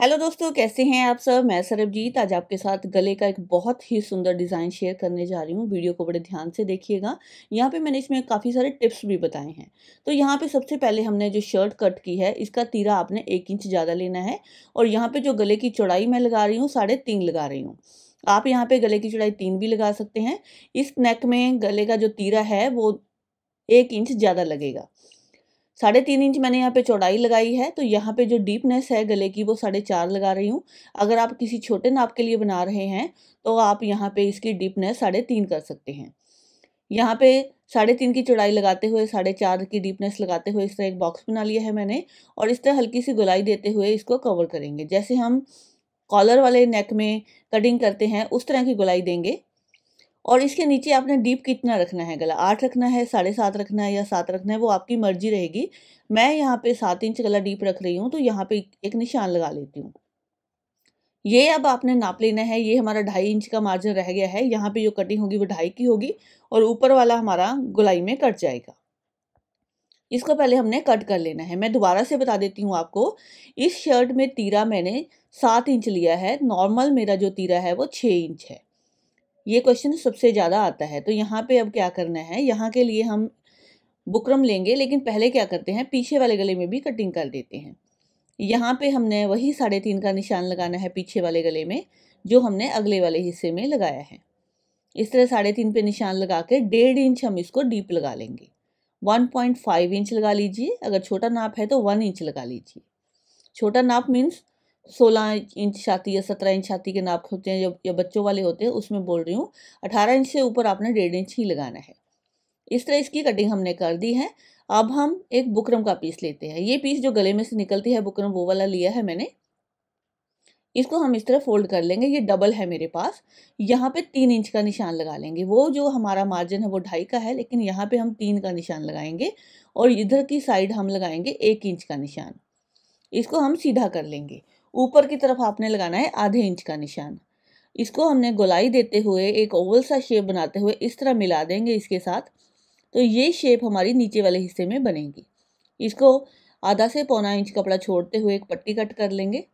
hello दोस्तों कैसे हैं आप सब मैं सरबजीत आज आपके साथ गले का एक बहुत ही सुंदर डिज़ाइन शेयर करने जा रही हूँ वीडियो को बड़े ध्यान से देखिएगा यहाँ पे मैंने इसमें काफ़ी सारे टिप्स भी बताए हैं तो यहाँ पे सबसे पहले हमने जो शर्ट कट की है इसका तीरा आपने एक इंच ज़्यादा लेना है और यहाँ पर जो गले की चौड़ाई मैं लगा रही हूँ साढ़े तीन लगा रही हूँ आप यहाँ पर गले की चौड़ाई तीन भी लगा सकते हैं इस नेक में गले का जो तीरा है वो एक इंच ज़्यादा लगेगा साढ़े तीन इंच मैंने यहाँ पे चौड़ाई लगाई है तो यहाँ पे जो डीपनेस है गले की वो साढ़े चार लगा रही हूँ अगर आप किसी छोटे नाप के लिए बना रहे हैं तो आप यहाँ पे इसकी डीपनेस साढ़े तीन कर सकते हैं यहाँ पे साढ़े तीन की चौड़ाई लगाते हुए साढ़े चार की डीपनेस लगाते हुए इस तरह एक बॉक्स बना लिया है मैंने और इस तरह हल्की सी गुलाई देते हुए इसको कवर करेंगे जैसे हम कॉलर वाले नेक में कटिंग करते हैं उस तरह की गुलाई देंगे और इसके नीचे आपने डीप कितना रखना है गला आठ रखना है साढ़े सात रखना है या सात रखना है वो आपकी मर्जी रहेगी मैं यहाँ पे सात इंच गला डीप रख रही हूँ तो यहाँ पे एक निशान लगा लेती हूँ ये अब आपने नाप लेना है ये हमारा ढाई इंच का मार्जिन रह गया है यहाँ पे जो कटिंग होगी वो ढाई की होगी और ऊपर वाला हमारा गुलाई में कट जाएगा इसको पहले हमने कट कर लेना है मैं दोबारा से बता देती हूँ आपको इस शर्ट में तीरा मैंने सात इंच लिया है नॉर्मल मेरा जो तीरा है वो छः इंच है ये क्वेश्चन सबसे ज़्यादा आता है तो यहाँ पे अब क्या करना है यहाँ के लिए हम बुकरम लेंगे लेकिन पहले क्या करते हैं पीछे वाले गले में भी कटिंग कर देते हैं यहाँ पे हमने वही साढ़े तीन का निशान लगाना है पीछे वाले गले में जो हमने अगले वाले हिस्से में लगाया है इस तरह साढ़े तीन पे निशान लगा के डेढ़ इंच हम इसको डीप लगा लेंगे वन पॉइंट फाइव इंच लगा लीजिए अगर छोटा नाप है तो वन इंच लगा लीजिए छोटा नाप मीन्स सोलह इंच छाती या सत्रह इंच छाती के नाप होते हैं या बच्चों वाले होते हैं उसमें बोल रही हूँ अठारह इंच से ऊपर आपने डेढ़ इंच ही लगाना है इस तरह इसकी कटिंग हमने कर दी है अब हम एक बुकरम का पीस लेते हैं ये पीस जो गले में से निकलती है बुकरम वो वाला लिया है मैंने इसको हम इस तरह फोल्ड कर लेंगे ये डबल है मेरे पास यहाँ पे तीन इंच का निशान लगा लेंगे वो जो हमारा मार्जिन है वो ढाई का है लेकिन यहाँ पे हम तीन का निशान लगाएंगे और इधर की साइड हम लगाएंगे एक इंच का निशान इसको हम सीधा कर लेंगे ऊपर की तरफ आपने लगाना है आधे इंच का निशान इसको हमने गोलाई देते हुए एक ओवल सा शेप बनाते हुए इस तरह मिला देंगे इसके साथ तो ये शेप हमारी नीचे वाले हिस्से में बनेगी इसको आधा से पौना इंच कपड़ा छोड़ते हुए एक पट्टी कट कर लेंगे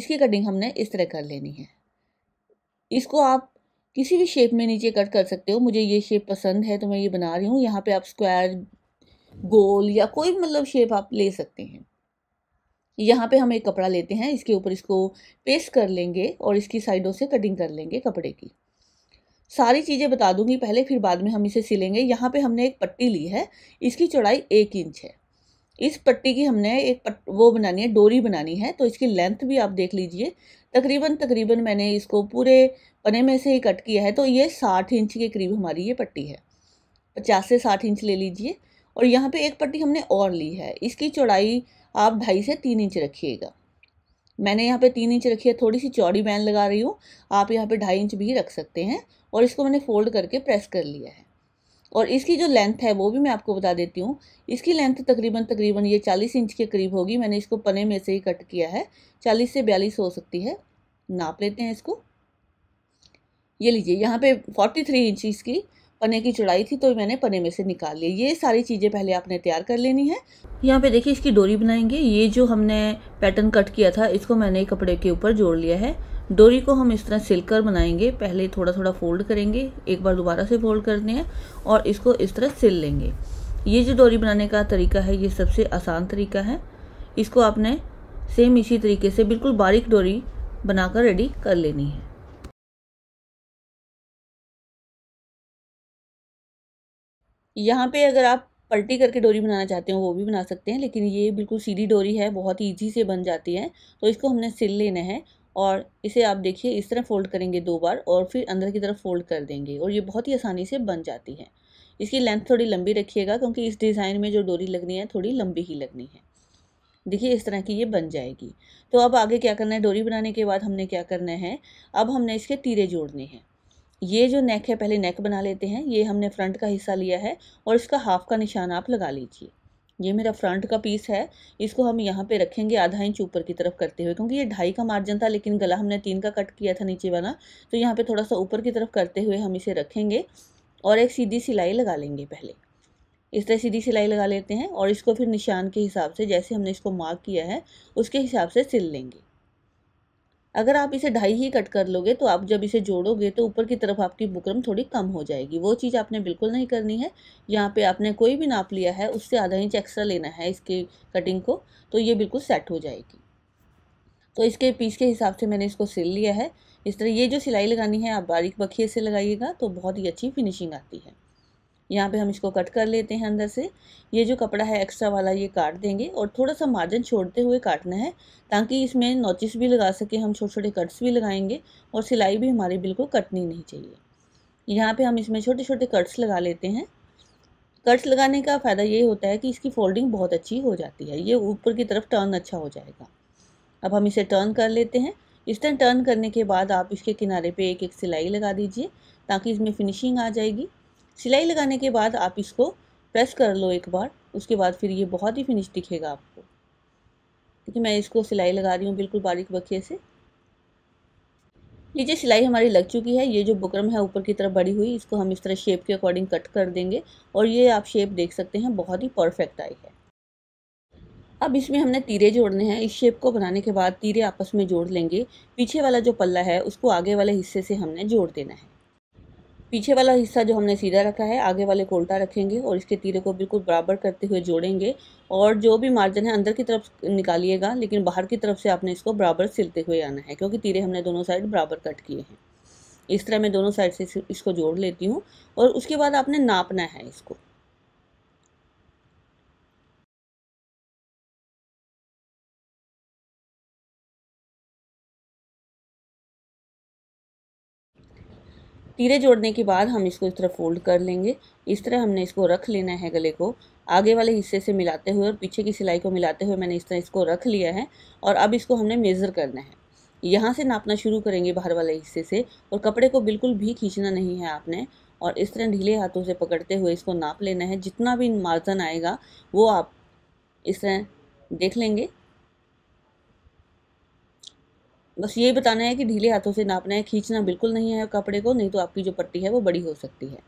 इसकी कटिंग हमने इस तरह कर लेनी है इसको आप किसी भी शेप में नीचे कट कर सकते हो मुझे ये शेप पसंद है तो मैं ये बना रही हूँ यहाँ पे आप स्क्वायर गोल या कोई मतलब शेप आप ले सकते हैं यहाँ पे हम एक कपड़ा लेते हैं इसके ऊपर इसको पेस्ट कर लेंगे और इसकी साइडों से कटिंग कर लेंगे कपड़े की सारी चीज़ें बता दूंगी पहले फिर बाद में हम इसे सिलेंगे यहाँ पे हमने एक पट्टी ली है इसकी चौड़ाई एक इंच है इस पट्टी की हमने एक पट वो बनानी है डोरी बनानी है तो इसकी लेंथ भी आप देख लीजिए तकरीबन तकरीबन मैंने इसको पूरे पने में से ही कट किया है तो ये साठ इंच के करीब हमारी ये पट्टी है पचास से साठ इंच ले लीजिए और यहाँ पे एक पट्टी हमने और ली है इसकी चौड़ाई आप ढाई से तीन इंच रखिएगा मैंने यहाँ पे तीन इंच रखी है थोड़ी सी चौड़ी बैन लगा रही हूँ आप यहाँ पे ढाई इंच भी रख सकते हैं और इसको मैंने फोल्ड करके प्रेस कर लिया है और इसकी जो लेंथ है वो भी मैं आपको बता देती हूँ इसकी लेंथ तकरीबन तकरीबन ये चालीस इंच के करीब होगी मैंने इसको पने में से ही कट किया है चालीस से बयालीस हो सकती है नाप लेते हैं इसको ये लीजिए यहाँ पे फोर्टी थ्री इंच इसकी पने की चौड़ाई थी तो मैंने पने में से निकाल लिया ये सारी चीज़ें पहले आपने तैयार कर लेनी है यहाँ पे देखिए इसकी डोरी बनाएंगे ये जो हमने पैटर्न कट किया था इसको मैंने कपड़े के ऊपर जोड़ लिया है डोरी को हम इस तरह सिलकर बनाएंगे पहले थोड़ा थोड़ा फोल्ड करेंगे एक बार दोबारा से फोल्ड करते हैं और इसको इस तरह सिल लेंगे ये जो डोरी बनाने का तरीका है ये सबसे आसान तरीका है इसको आपने सेम इसी तरीके से बिल्कुल बारीक डोरी बनाकर रेडी कर लेनी है यहाँ पे अगर आप पलटी करके डोरी बनाना चाहते हो वो भी बना सकते हैं लेकिन ये बिल्कुल सीधी डोरी है बहुत ईजी से बन जाती है तो इसको हमने सिल लेना है और इसे आप देखिए इस तरह फोल्ड करेंगे दो बार और फिर अंदर की तरफ फोल्ड कर देंगे और ये बहुत ही आसानी से बन जाती है इसकी लेंथ थोड़ी लंबी रखिएगा क्योंकि इस डिज़ाइन में जो डोरी लगनी है थोड़ी लंबी ही लगनी है देखिए इस तरह की ये बन जाएगी तो अब आगे क्या करना है डोरी बनाने के बाद हमने क्या करना है अब हमने इसके तीरे जोड़ने हैं ये जो नेक है पहले नेक बना लेते हैं ये हमने फ्रंट का हिस्सा लिया है और इसका हाफ का निशान आप लगा लीजिए ये मेरा फ्रंट का पीस है इसको हम यहाँ पे रखेंगे आधा इंच ऊपर की तरफ करते हुए क्योंकि ये ढाई का मार्जिन था लेकिन गला हमने तीन का कट किया था नीचे वाला तो यहाँ पे थोड़ा सा ऊपर की तरफ करते हुए हम इसे रखेंगे और एक सीधी सिलाई लगा लेंगे पहले इस तरह सीधी सिलाई लगा लेते हैं और इसको फिर निशान के हिसाब से जैसे हमने इसको मार्क किया है उसके हिसाब से सिल लेंगे अगर आप इसे ढाई ही कट कर लोगे तो आप जब इसे जोड़ोगे तो ऊपर की तरफ आपकी बुकरम थोड़ी कम हो जाएगी वो चीज़ आपने बिल्कुल नहीं करनी है यहाँ पे आपने कोई भी नाप लिया है उससे आधा इंच एक्स्ट्रा लेना है इसके कटिंग को तो ये बिल्कुल सेट हो जाएगी तो इसके पीस के हिसाब से मैंने इसको सिल लिया है इस तरह ये जो सिलाई लगानी है आप बारीक बखिए से लगाइएगा तो बहुत ही अच्छी फिनिशिंग आती है यहाँ पे हम इसको कट कर लेते हैं अंदर से ये जो कपड़ा है एक्स्ट्रा वाला ये काट देंगे और थोड़ा सा मार्जिन छोड़ते हुए काटना है ताकि इसमें नोचिस भी लगा सके हम छोटे छोटे कट्स भी लगाएंगे और सिलाई भी हमारी बिल्कुल कटनी नहीं चाहिए यहाँ पे हम इसमें छोटे छोटे कट्स लगा लेते हैं कट्स लगाने का फ़ायदा ये होता है कि इसकी फोल्डिंग बहुत अच्छी हो जाती है ये ऊपर की तरफ टर्न अच्छा हो जाएगा अब हम इसे टर्न कर लेते हैं इस तरह टर्न करने के बाद आप इसके किनारे पर एक एक सिलाई लगा दीजिए ताकि इसमें फिनिशिंग आ जाएगी सिलाई लगाने के बाद आप इसको प्रेस कर लो एक बार उसके बाद फिर ये बहुत ही फिनिश दिखेगा आपको देखिए मैं इसको सिलाई लगा रही हूँ बिल्कुल बारीक बखिए से नीचे सिलाई हमारी लग चुकी है ये जो बुकरम है ऊपर की तरफ बड़ी हुई इसको हम इस तरह शेप के अकॉर्डिंग कट कर देंगे और ये आप शेप देख सकते हैं बहुत ही परफेक्ट आई है अब इसमें हमने तीरे जोड़ने हैं इस शेप को बनाने के बाद तीरे आपस में जोड़ लेंगे पीछे वाला जो पल्ला है उसको आगे वाले हिस्से से हमने जोड़ देना है पीछे वाला हिस्सा जो हमने सीधा रखा है आगे वाले को उल्टा रखेंगे और इसके तीरे को बिल्कुल बराबर करते हुए जोड़ेंगे और जो भी मार्जिन है अंदर की तरफ निकालिएगा लेकिन बाहर की तरफ से आपने इसको बराबर सिलते हुए आना है क्योंकि तीरे हमने दोनों साइड बराबर कट किए हैं इस तरह मैं दोनों साइड से इसको जोड़ लेती हूँ और उसके बाद आपने नापना है इसको तीरे जोड़ने के बाद हम इसको इस तरह फोल्ड कर लेंगे इस तरह हमने इसको रख लेना है गले को आगे वाले हिस्से से मिलाते हुए और पीछे की सिलाई को मिलाते हुए मैंने इस तरह इसको रख लिया है और अब इसको हमने मेज़र करना है यहाँ से नापना शुरू करेंगे बाहर वाले हिस्से से और कपड़े को बिल्कुल भी खींचना नहीं है आपने और इस तरह ढीले हाथों से पकड़ते हुए इसको नाप लेना है जितना भी मार्जन आएगा वो आप इस तरह देख लेंगे बस ये बताना है कि ढीले हाथों से नापना है खींचना बिल्कुल नहीं है कपड़े को नहीं तो आपकी जो पट्टी है वो बड़ी हो सकती है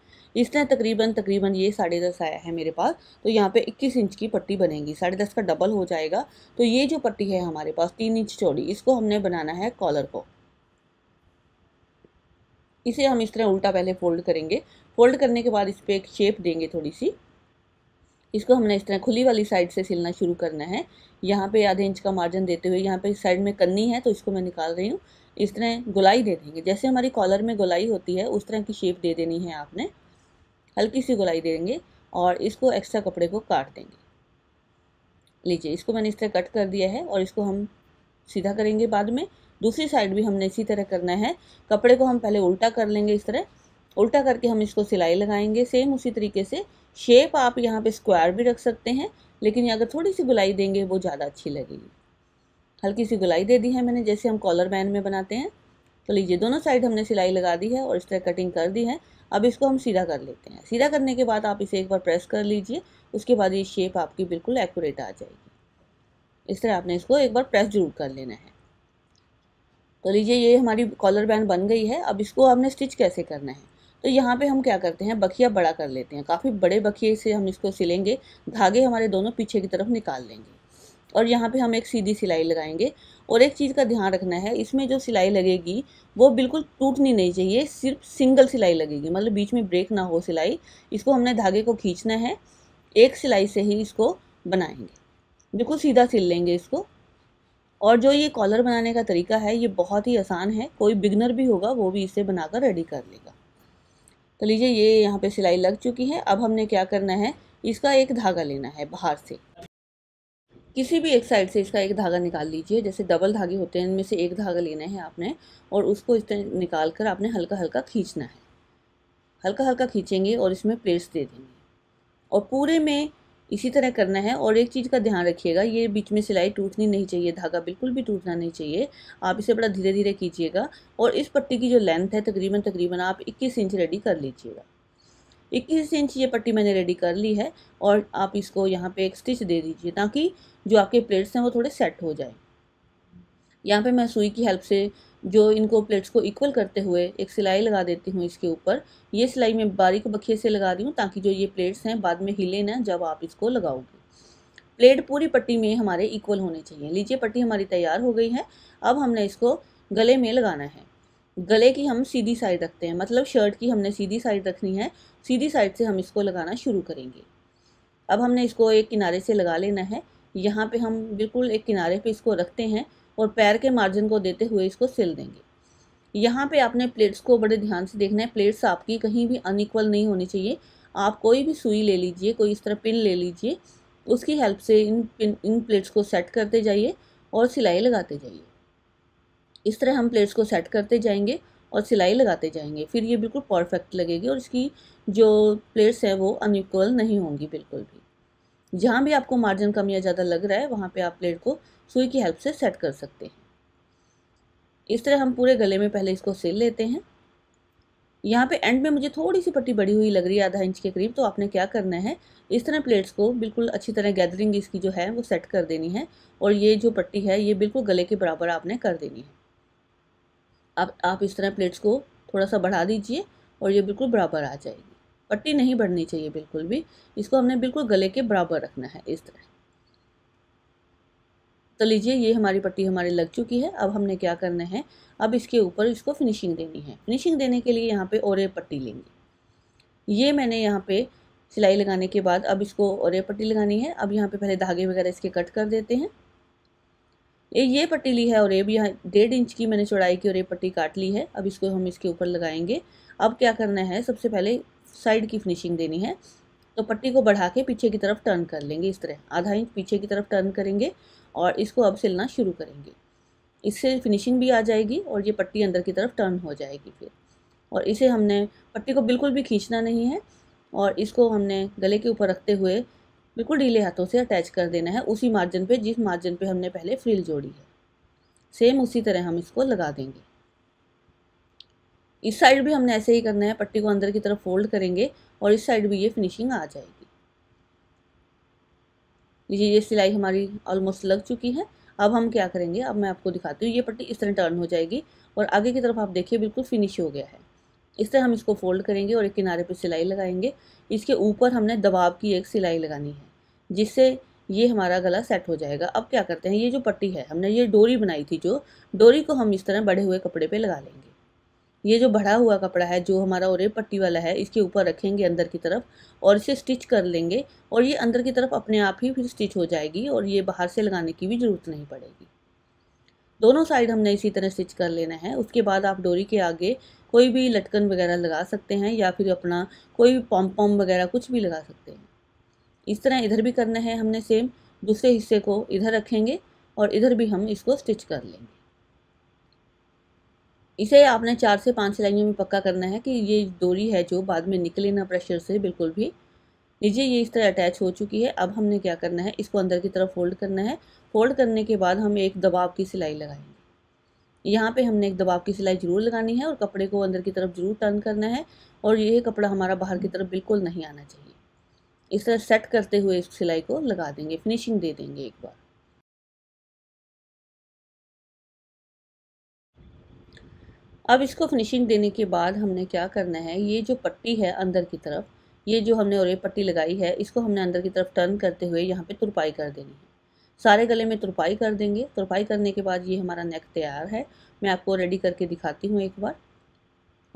इस तरह तकरीबन तकरीबन ये साढ़े दस आया है मेरे पास तो यहाँ पे 21 इंच की पट्टी बनेगी साढ़े दस का डबल हो जाएगा तो ये जो पट्टी है हमारे पास तीन इंच चौड़ी इसको हमने बनाना है कॉलर को इसे हम इस तरह उल्टा पहले फोल्ड करेंगे फोल्ड करने के बाद इस पर एक शेप देंगे थोड़ी सी इसको हमने इस तरह खुली वाली साइड से सिलना शुरू करना है यहाँ पे आधे इंच का मार्जिन देते हुए यहाँ पे इस साइड में कन्नी है तो इसको मैं निकाल रही हूँ इस तरह गुलाई दे देंगे जैसे हमारी कॉलर में गुलाई होती है उस तरह की शेप दे देनी है आपने हल्की सी गुलाई दे देंगे और इसको एक्स्ट्रा कपड़े को काट देंगे लीजिए इसको मैंने इस तरह कट कर दिया है और इसको हम सीधा करेंगे बाद में दूसरी साइड भी हमने इसी तरह करना है कपड़े को हम पहले उल्टा कर लेंगे इस तरह उल्टा करके हम इसको सिलाई लगाएंगे सेम उसी तरीके से शेप आप यहाँ पे स्क्वायर भी रख सकते हैं लेकिन अगर थोड़ी सी गुलाई देंगे वो ज़्यादा अच्छी लगेगी हल्की सी गुलाई दे दी है मैंने जैसे हम कॉलर बैन में बनाते हैं तो लीजिए दोनों साइड हमने सिलाई लगा दी है और इस तरह कटिंग कर दी है अब इसको हम सीधा कर लेते हैं सीधा करने के बाद आप इसे एक बार प्रेस कर लीजिए उसके बाद ये शेप आपकी बिल्कुल एक्यूरेट आ जाएगी इस तरह आपने इसको एक बार प्रेस जरूर कर लेना है तो लीजिए ये हमारी कॉलर बैन बन गई है अब इसको हमने स्टिच कैसे करना है तो यहाँ पे हम क्या करते हैं बखिया बड़ा कर लेते हैं काफ़ी बड़े बखिए से हम इसको सिलेंगे धागे हमारे दोनों पीछे की तरफ निकाल लेंगे और यहाँ पे हम एक सीधी सिलाई लगाएंगे और एक चीज़ का ध्यान रखना है इसमें जो सिलाई लगेगी वो बिल्कुल टूटनी नहीं चाहिए सिर्फ सिंगल सिलाई लगेगी मतलब बीच में ब्रेक ना हो सिलाई इसको हमने धागे को खींचना है एक सिलाई से ही इसको बनाएंगे बिल्कुल सीधा सिल लेंगे इसको और जो ये कॉलर बनाने का तरीका है ये बहुत ही आसान है कोई बिगनर भी होगा वो भी इसे बनाकर रेडी कर लेगा तो लीजिए ये यहाँ पे सिलाई लग चुकी है अब हमने क्या करना है इसका एक धागा लेना है बाहर से किसी भी एक साइड से इसका एक धागा निकाल लीजिए जैसे डबल धागे होते हैं इनमें से एक धागा लेना है आपने और उसको इस तरह निकाल कर आपने हल्का हल्का खींचना है हल्का हल्का खींचेंगे और इसमें प्लेट्स दे देंगे और पूरे में इसी तरह करना है और एक चीज़ का ध्यान रखिएगा ये बीच में सिलाई टूटनी नहीं चाहिए धागा बिल्कुल भी टूटना नहीं चाहिए आप इसे बड़ा धीरे धीरे कीजिएगा और इस पट्टी की जो लेंथ है तकरीबन तकरीबन आप इक्कीस इंच रेडी कर लीजिएगा इक्कीस इंच ये पट्टी मैंने रेडी कर ली है और आप इसको यहाँ पर एक स्टिच दे दीजिए ताकि जो आपके प्लेट्स हैं वो थोड़े सेट हो जाए यहाँ पे मैं सुई की हेल्प से जो इनको प्लेट्स को इक्वल करते हुए एक सिलाई लगा देती हूँ इसके ऊपर ये सिलाई मैं बारीक बखिए से लगा रही हूँ ताकि जो ये प्लेट्स हैं बाद में हिले ना जब आप इसको लगाओगे प्लेट पूरी पट्टी में हमारे इक्वल होने चाहिए लीजिए पट्टी हमारी तैयार हो गई है अब हमने इसको गले में लगाना है गले की हम सीधी साइड रखते हैं मतलब शर्ट की हमने सीधी साइड रखनी है सीधी साइड से हम इसको लगाना शुरू करेंगे अब हमने इसको एक किनारे से लगा लेना है यहाँ पे हम बिल्कुल एक किनारे पे इसको रखते हैं और पैर के मार्जिन को देते हुए इसको सिल देंगे यहाँ पे आपने प्लेट्स को बड़े ध्यान से देखना है प्लेट्स आपकी कहीं भी अनइक्वल नहीं होनी चाहिए आप कोई भी सुई ले लीजिए कोई इस तरह पिन ले लीजिए उसकी हेल्प से इन पिन इन प्लेट्स को सेट करते जाइए और सिलाई लगाते जाइए इस तरह हम प्लेट्स को सेट करते जाएंगे और सिलाई लगाते जाएंगे फिर ये बिल्कुल परफेक्ट लगेगी और इसकी जो प्लेट्स हैं वो अनइक्वल नहीं होंगी बिल्कुल भी जहाँ भी आपको मार्जिन कम या ज़्यादा लग रहा है वहाँ पे आप प्लेट को सुई की हेल्प से सेट कर सकते हैं इस तरह हम पूरे गले में पहले इसको सिल लेते हैं यहाँ पे एंड में मुझे थोड़ी सी पट्टी बढ़ी हुई लग रही है आधा इंच के करीब तो आपने क्या करना है इस तरह प्लेट्स को बिल्कुल अच्छी तरह गैदरिंग इसकी जो है वो सेट कर देनी है और ये जो पट्टी है ये बिल्कुल गले के बराबर आपने कर देनी है अब आप इस तरह प्लेट्स को थोड़ा सा बढ़ा दीजिए और ये बिल्कुल बराबर आ जाएगी पट्टी नहीं बढ़नी चाहिए बिल्कुल भी इसको हमने बिल्कुल गले के बराबर रखना है इस तरह तो लीजिए ये हमारी पट्टी हमारी लग चुकी है अब हमने क्या करना है अब इसके ऊपर इसको फिनिशिंग देनी है फिनिशिंग देने के लिए यहाँ पे और पट्टी लेंगे ये मैंने यहाँ पे सिलाई लगाने के बाद अब इसको और पट्टी लगानी है अब यहाँ पे पहले धागे वगैरह इसके कट कर देते हैं ये पट्टी ली है और ये भी यहाँ डेढ़ इंच की मैंने चौड़ाई की और ये पट्टी काट ली है अब इसको हम इसके ऊपर लगाएंगे अब क्या करना है सबसे पहले साइड की फिनिशिंग देनी है तो पट्टी को बढ़ा के पीछे की तरफ टर्न कर लेंगे इस तरह आधा इंच पीछे की तरफ टर्न करेंगे और इसको अब सिलना शुरू करेंगे इससे फिनिशिंग भी आ जाएगी और ये पट्टी अंदर की तरफ टर्न हो जाएगी फिर और इसे हमने पट्टी को बिल्कुल भी खींचना नहीं है और इसको हमने गले के ऊपर रखते हुए बिल्कुल ढीले हाथों से अटैच कर देना है उसी मार्जिन पे जिस मार्जिन पे हमने पहले फ्रिल जोड़ी है सेम उसी तरह हम इसको लगा देंगे इस साइड भी हमने ऐसे ही करना है पट्टी को अंदर की तरफ फोल्ड करेंगे और इस साइड भी ये फिनिशिंग आ जाएगी लीजिए ये सिलाई हमारी ऑलमोस्ट लग चुकी है अब हम क्या करेंगे अब मैं आपको दिखाती हूँ ये पट्टी इस तरह टर्न हो जाएगी और आगे की तरफ आप देखिए बिल्कुल फिनिश हो गया है इस तरह हम इसको फोल्ड करेंगे और एक किनारे पर सिलाई लगाएंगे इसके ऊपर हमने दबाव की एक सिलाई लगानी है जिससे ये हमारा गला सेट हो जाएगा अब क्या करते हैं ये जो पट्टी है हमने ये डोरी बनाई थी जो डोरी को हम इस तरह बढ़े हुए कपड़े पे लगा लेंगे ये जो बढ़ा हुआ कपड़ा है जो हमारा ओरे पट्टी वाला है इसके ऊपर रखेंगे अंदर की तरफ और इसे स्टिच कर लेंगे और ये अंदर की तरफ अपने आप ही फिर स्टिच हो जाएगी और ये बाहर से लगाने की भी ज़रूरत नहीं पड़ेगी दोनों साइड हमने इसी तरह स्टिच कर लेना है उसके बाद आप डोरी के आगे कोई भी लटकन वगैरह लगा सकते हैं या फिर अपना कोई भी पॉम पॉम वगैरह कुछ भी लगा सकते हैं इस तरह इधर भी करना है हमने सेम दूसरे हिस्से को इधर रखेंगे और इधर भी हम इसको स्टिच कर लेंगे इसे आपने चार से पाँच सिलाइयों में पक्का करना है कि ये डोरी है जो बाद में निकले ना प्रेशर से बिल्कुल भी नीचे ये इस तरह अटैच हो चुकी है अब हमने क्या करना है इसको अंदर की तरफ फोल्ड करना है फोल्ड करने के बाद हम एक दबाव की सिलाई लगाएंगे यहाँ पे हमने एक दबाव की सिलाई ज़रूर लगानी है और कपड़े को अंदर की तरफ ज़रूर टर्न करना है और ये कपड़ा हमारा बाहर की तरफ बिल्कुल नहीं आना चाहिए इस तरह सेट करते हुए इस सिलाई को लगा देंगे फिनिशिंग दे देंगे एक बार अब इसको फिनिशिंग देने के बाद हमने क्या करना है ये जो पट्टी है अंदर की तरफ ये जो हमने और पट्टी लगाई है इसको हमने अंदर की तरफ टर्न करते हुए यहाँ पे तुरपाई कर देनी है सारे गले में तुरपाई कर देंगे तुरपाई करने के बाद ये हमारा नेक तैयार है मैं आपको रेडी करके दिखाती हूँ एक बार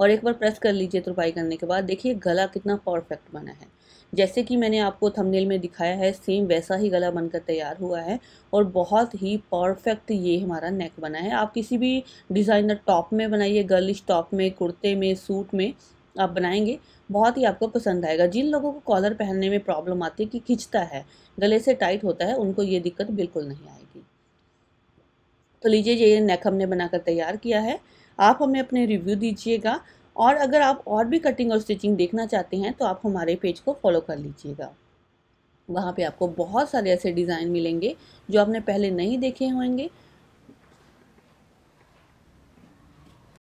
और एक बार प्रेस कर लीजिए तुरपाई करने के बाद देखिए गला कितना परफेक्ट बना है जैसे कि मैंने आपको थंबनेल में दिखाया है सेम वैसा ही गला बनकर तैयार हुआ है और बहुत ही परफेक्ट ये हमारा नेक बना है आप किसी भी डिज़ाइनर टॉप में बनाइए गर्लिश टॉप में कुर्ते में सूट में आप बनाएंगे बहुत ही आपको पसंद आएगा जिन लोगों को कॉलर पहनने में प्रॉब्लम आती है कि खिंचता है गले से टाइट होता है उनको ये दिक्कत बिल्कुल नहीं आएगी तो लीजिए ये नेक हमने बनाकर तैयार किया है आप हमें अपने रिव्यू दीजिएगा और अगर आप और भी कटिंग और स्टिचिंग देखना चाहते हैं तो आप हमारे पेज को फॉलो कर लीजिएगा वहाँ पे आपको बहुत सारे ऐसे डिज़ाइन मिलेंगे जो आपने पहले नहीं देखे होंगे